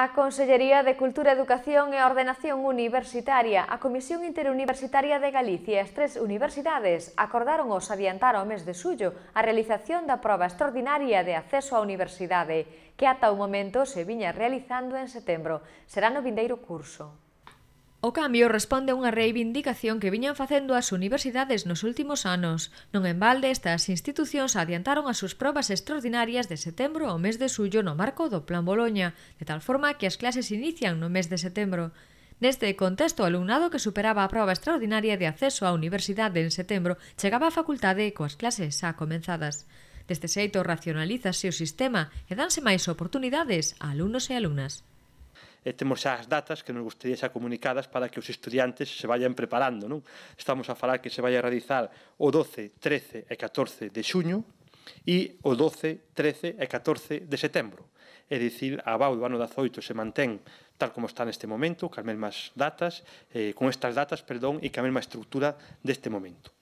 A Consellería de Cultura, Educación e Ordenación Universitaria, a Comisión Interuniversitaria de Galicia e as tres universidades acordaron os adiantar ao mes de xullo a realización da proba extraordinaria de acceso á universidade, que ata o momento se viña realizando en setembro. Será no vindeiro curso. O cambio responde a unha reivindicación que viñan facendo as universidades nos últimos anos. Non en balde, estas institucións adiantaron as súas probas extraordinarias de setembro ao mes de suyo no marco do Plan Boloña, de tal forma que as clases inician no mes de setembro. Neste contexto, o alumnado que superaba a proba extraordinaria de acceso á universidade en setembro chegaba á facultade coas clases xa comenzadas. Deste xeito, racionalízase o sistema e danse máis oportunidades a alumnos e alumnas e temos xa as datas que nos gustaría xa comunicadas para que os estudiantes se vayan preparando. Non? Estamos a falar que se vai a realizar o 12, 13 e 14 de xuño e o 12, 13 e 14 de setembro. É dicir, a BAU do ano 18 se mantén tal como está neste momento, cas mesmas datas, eh, con estas datas, perdón, e ca mesma estructura deste momento.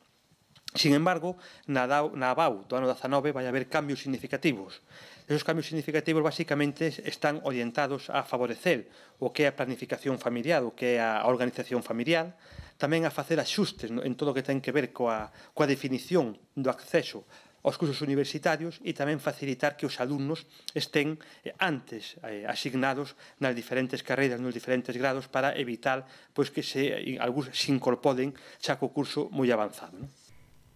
Sin embargo, na, DAO, na BAU do ano 19 vai haber cambios significativos. Esos cambios significativos basicamente están orientados a favorecer o que é a planificación familiar, o que é a organización familiar, tamén a facer axustes en todo o que ten que ver coa, coa definición do acceso aos cursos universitarios e tamén facilitar que os alumnos estén eh, antes eh, asignados nas diferentes carreiras, nos diferentes grados para evitar pois que se eh, algúns se incorporen xa co curso moi avanzado. Non?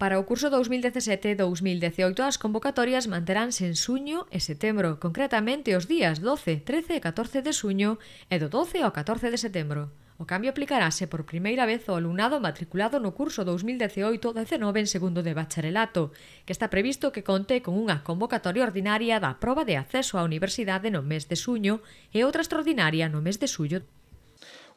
Para o curso 2017-2018 as convocatorias manteránse en suño e setembro, concretamente os días 12, 13 e 14 de suño e do 12 ao 14 de setembro. O cambio aplicarase por primeira vez ao alumnado matriculado no curso 2018-19 en segundo de bacharelato, que está previsto que conte con unha convocatoria ordinaria da proba de acceso á universidade no mes de suño e outra extraordinaria no mes de suyo.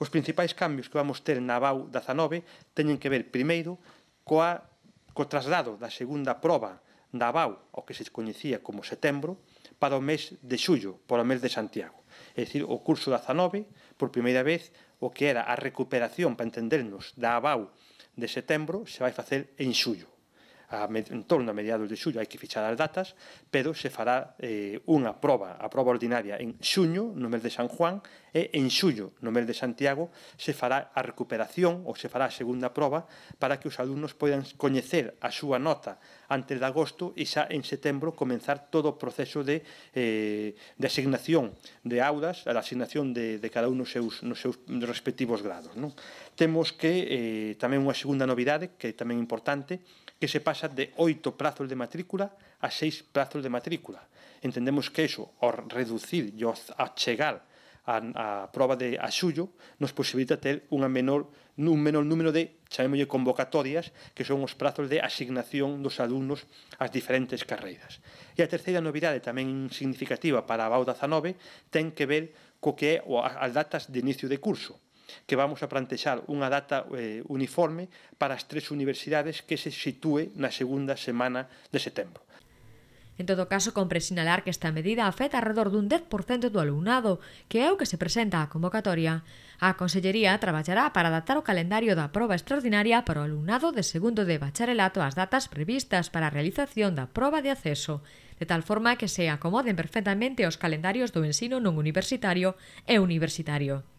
Os principais cambios que vamos ter na BAU 19 teñen que ver primeiro coa co traslado da segunda proba da ABAU o que se coñecía como setembro para o mes de xullo, para o mes de Santiago. É dicir, o curso da 19, por primeira vez, o que era a recuperación, para entendernos, da ABAU de setembro se vai facer en xullo a, en torno a mediados de xullo, hai que fichar as datas, pero se fará eh, unha proba, a proba ordinaria en xuño, no mes de San Juan, e en xullo, no mes de Santiago, se fará a recuperación ou se fará a segunda proba para que os alumnos poidan coñecer a súa nota antes de agosto e xa en setembro comenzar todo o proceso de, eh, de asignación de aulas, a asignación de, de cada un nos seus, nos seus respectivos grados. Non? Temos que eh, tamén unha segunda novidade, que é tamén importante, que se pasa pasa de oito prazos de matrícula a seis prazos de matrícula. Entendemos que iso, ao reducir e ao chegar a, a prova de axullo nos posibilita ter unha menor, un menor número de, chamémoslle, convocatorias, que son os prazos de asignación dos alumnos ás diferentes carreiras. E a terceira novidade tamén significativa para a BAU 19 ten que ver co que é as datas de inicio de curso que vamos a plantexar unha data eh, uniforme para as tres universidades que se sitúe na segunda semana de setembro. En todo caso, compre sinalar que esta medida afeta alrededor dun 10% do alumnado, que é o que se presenta á convocatoria. A Consellería traballará para adaptar o calendario da proba extraordinaria para o alumnado de segundo de bacharelato ás datas previstas para a realización da proba de acceso, de tal forma que se acomoden perfectamente os calendarios do ensino non universitario e universitario.